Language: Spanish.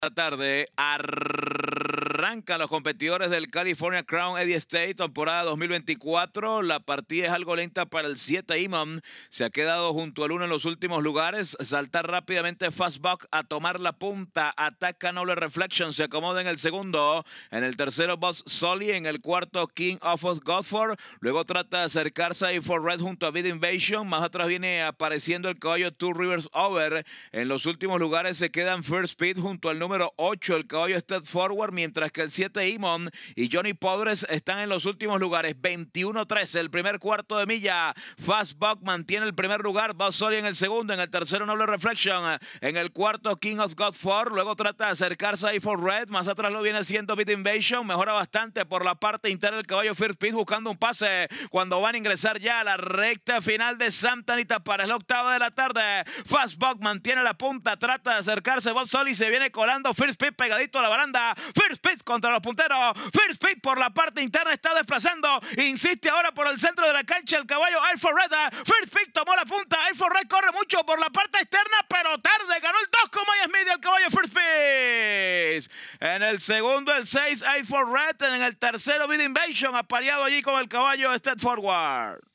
la tarde. ar. Arrancan los competidores del California Crown Eddie State, temporada 2024. La partida es algo lenta para el 7 Imam. Se ha quedado junto al 1 en los últimos lugares. Saltar rápidamente Fastback a tomar la punta. Ataca Noble Reflection. Se acomoda en el segundo. En el tercero, Boss Soli. En el cuarto, King of Godford. Luego trata de acercarse a For Red junto a Bid Invasion. Más atrás viene apareciendo el caballo Two Rivers Over. En los últimos lugares se quedan First Speed junto al número 8, el caballo Step Forward, mientras que el 7, Imon y Johnny Podres están en los últimos lugares. 21-13, el primer cuarto de milla. Fast Buck mantiene el primer lugar. Soli en el segundo. En el tercero, Noble Reflection. En el cuarto, King of God 4. Luego trata de acercarse ahí e for Red. Más atrás lo viene haciendo Beat Invasion. Mejora bastante por la parte interna del caballo First Pit buscando un pase cuando van a ingresar ya a la recta final de Santa Anita para la octava de la tarde. Fast Buck mantiene la punta. Trata de acercarse. Bob Soli se viene colando. First Pit pegadito a la baranda. First Pit contra los punteros. First pick por la parte interna está desplazando. Insiste ahora por el centro de la cancha el caballo Alfa Red. First pick tomó la punta. Alpha Red corre mucho por la parte externa, pero tarde. Ganó el 2 con Maya media el caballo First Pick. En el segundo, el 6, for Red. En el tercero, Bid Invasion, apareado allí con el caballo Step Forward.